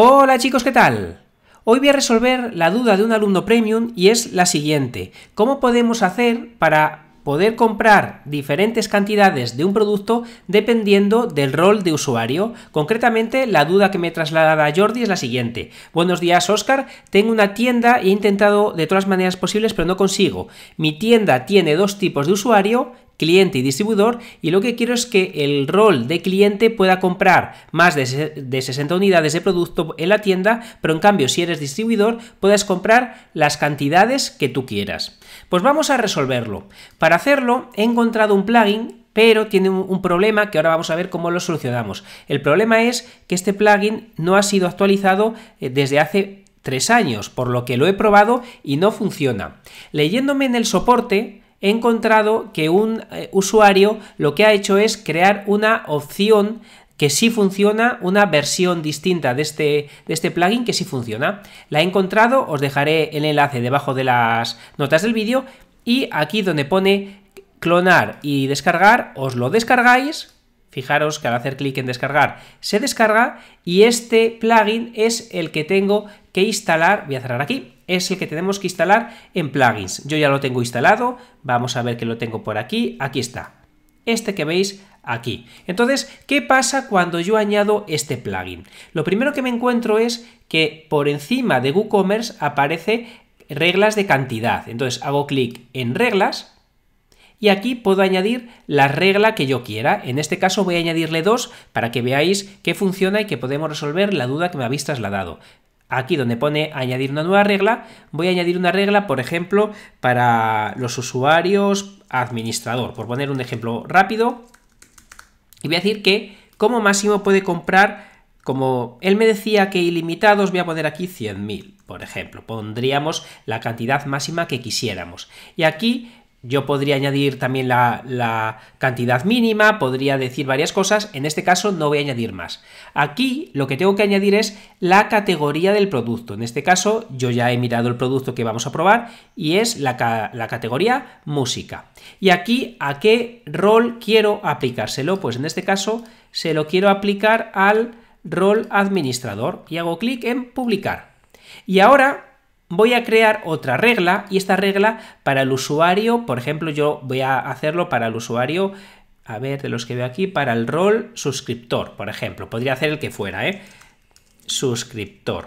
Hola chicos, ¿qué tal? Hoy voy a resolver la duda de un alumno premium y es la siguiente. ¿Cómo podemos hacer para poder comprar diferentes cantidades de un producto dependiendo del rol de usuario? Concretamente, la duda que me traslada Jordi es la siguiente. Buenos días, Oscar. Tengo una tienda y e he intentado de todas maneras posibles, pero no consigo. Mi tienda tiene dos tipos de usuario cliente y distribuidor y lo que quiero es que el rol de cliente pueda comprar más de, 60 unidades de producto en la tienda, pero en cambio si eres distribuidor puedes comprar las cantidades que tú quieras. Pues vamos a resolverlo. Para hacerlo he encontrado un plugin pero tiene un, problema que ahora vamos a ver cómo lo solucionamos. El problema es que este plugin no ha sido actualizado eh, desde hace tres años, por lo que lo he probado y no funciona. Leyéndome en el soporte, he encontrado que un eh, usuario lo que ha hecho es crear una opción que sí funciona, una versión distinta de este, de este plugin que sí funciona. La he encontrado, os dejaré el enlace debajo de las notas del vídeo y aquí donde pone clonar y descargar, os lo descargáis. Fijaros que al hacer clic en descargar se descarga y este plugin es el que tengo que instalar, voy a cerrar aquí, es el que tenemos que instalar en plugins. Yo ya lo tengo instalado, vamos a ver que lo tengo por aquí, aquí está. Este que veis aquí. Entonces, ¿qué pasa cuando yo añado este plugin? Lo primero que me encuentro es que por encima de WooCommerce aparece reglas de cantidad. Entonces hago clic en reglas y aquí puedo añadir la regla que yo quiera. En este caso voy a añadirle dos para que veáis que funciona y que podemos resolver la duda que me habéis trasladado. Aquí donde pone añadir una nueva regla, voy a añadir una regla, por ejemplo, para los usuarios administrador, por poner un ejemplo rápido. Y voy a decir que como máximo puede comprar, como él me decía que ilimitados, voy a poner aquí 100.000, por ejemplo. Pondríamos la cantidad máxima que quisiéramos. Y aquí yo podría añadir también la, cantidad mínima, podría decir varias cosas, en este caso no voy a añadir más. Aquí lo que tengo que añadir es la categoría del producto. En este caso yo ya he mirado el producto que vamos a probar y es la categoría música. Y aquí a qué rol quiero aplicárselo, pues en este caso se lo quiero aplicar al rol administrador y hago clic en publicar. Y ahora voy a crear otra regla y esta regla para el usuario, por ejemplo, yo voy a hacerlo para el usuario, a ver, de los que veo aquí, para el rol suscriptor, por ejemplo, podría hacer el que fuera, ¿eh? Suscriptor.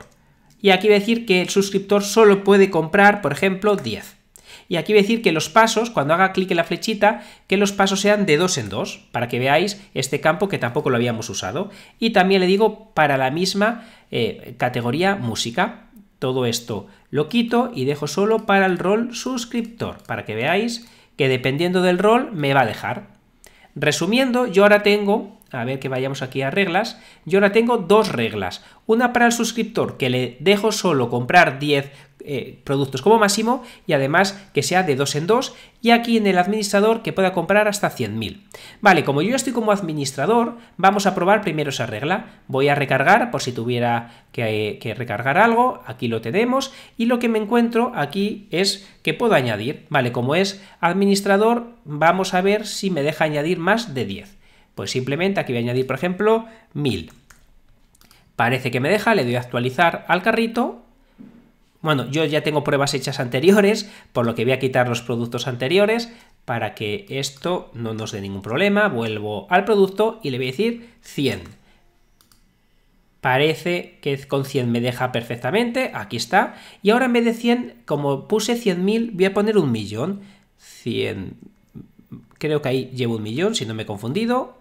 Y aquí voy a decir que el suscriptor solo puede comprar, por ejemplo, 10. Y aquí a decir que los pasos, cuando haga clic en la flechita, que los pasos sean de dos en dos, para que veáis este campo que tampoco lo habíamos usado. Y también le digo para la misma eh, categoría música. Todo esto lo quito y dejo solo para el rol suscriptor, para que veáis que dependiendo del rol me va a dejar. Resumiendo, yo ahora tengo, a ver que vayamos aquí a reglas, yo ahora tengo dos reglas. Una para el suscriptor, que le dejo solo comprar 10 eh, productos como máximo y además que sea de dos en dos y aquí en el administrador que pueda comprar hasta 100.000. Vale, como yo estoy como administrador, vamos a probar primero esa regla. Voy a recargar por si tuviera que, eh, que recargar algo, aquí lo tenemos y lo que me encuentro aquí es que puedo añadir. Vale, como es administrador, vamos a ver si me deja añadir más de 10. Pues simplemente aquí voy a añadir, por ejemplo, 1000. Parece que me deja, le doy a actualizar al carrito bueno, yo ya tengo pruebas hechas anteriores, por lo que voy a quitar los productos anteriores para que esto no nos dé ningún problema. Vuelvo al producto y le voy a decir 100. Parece que con 100 me deja perfectamente, aquí está. Y ahora en vez de 100, como puse 100.000, voy a poner un millón. 100, creo que ahí llevo un millón, si no me he confundido.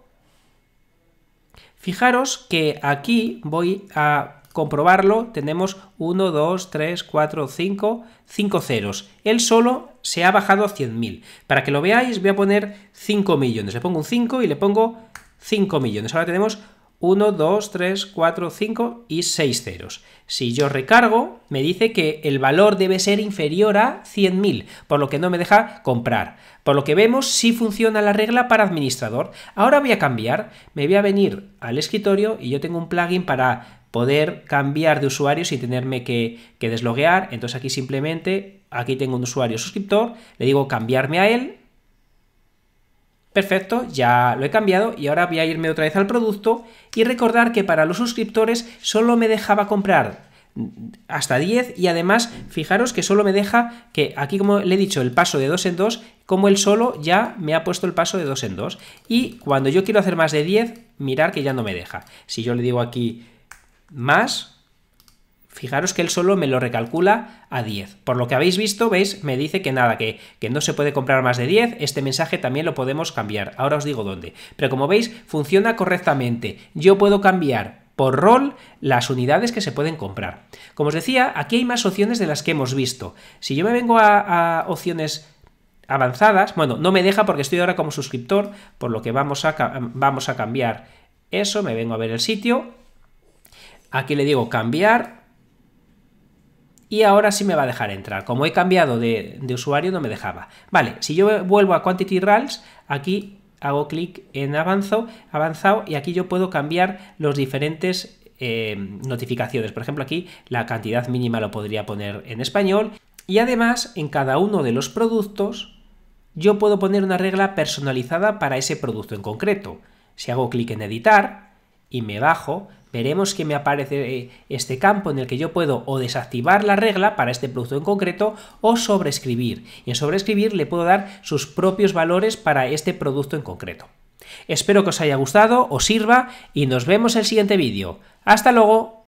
Fijaros que aquí voy a comprobarlo, tenemos 1, 2, 3, 4, 5, 5 ceros. Él solo se ha bajado a 100.000. Para que lo veáis, voy a poner 5 millones. Le pongo un 5 y le pongo 5 millones. Ahora tenemos 1, 2, 3, 4, 5 y 6 ceros. Si yo recargo, me dice que el valor debe ser inferior a 100.000, por lo que no me deja comprar. Por lo que vemos si sí funciona la regla para administrador. Ahora voy a cambiar, me voy a venir al escritorio y yo tengo un plugin para poder cambiar de usuario sin tenerme que, desloguear. Entonces aquí simplemente, aquí tengo un usuario suscriptor, le digo cambiarme a él. Perfecto, ya lo he cambiado y ahora voy a irme otra vez al producto y recordar que para los suscriptores solo me dejaba comprar hasta 10 y además fijaros que solo me deja que aquí como le he dicho el paso de 2 en 2 como él solo ya me ha puesto el paso de 2 en 2 y cuando yo quiero hacer más de 10 mirar que ya no me deja si yo le digo aquí más, fijaros que él solo me lo recalcula a 10. Por lo que habéis visto, veis, me dice que nada, que, no se puede comprar más de 10. Este mensaje también lo podemos cambiar. Ahora os digo dónde. Pero como veis, funciona correctamente. Yo puedo cambiar por rol las unidades que se pueden comprar. Como os decía, aquí hay más opciones de las que hemos visto. Si yo me vengo a, opciones avanzadas, bueno, no me deja porque estoy ahora como suscriptor, por lo que vamos a, vamos a cambiar eso, me vengo a ver el sitio Aquí le digo cambiar. Y ahora sí me va a dejar entrar. Como he cambiado de, usuario, no me dejaba. Vale, si yo vuelvo a Quantity Rals, aquí hago clic en avanzo, avanzado y aquí yo puedo cambiar los diferentes eh, notificaciones. Por ejemplo, aquí la cantidad mínima lo podría poner en español. Y además, en cada uno de los productos, yo puedo poner una regla personalizada para ese producto en concreto. Si hago clic en editar y me bajo, veremos que me aparece este campo en el que yo puedo o desactivar la regla para este producto en concreto o sobreescribir. Y en sobreescribir le puedo dar sus propios valores para este producto en concreto. Espero que os haya gustado, os sirva y nos vemos en el siguiente vídeo. ¡Hasta luego!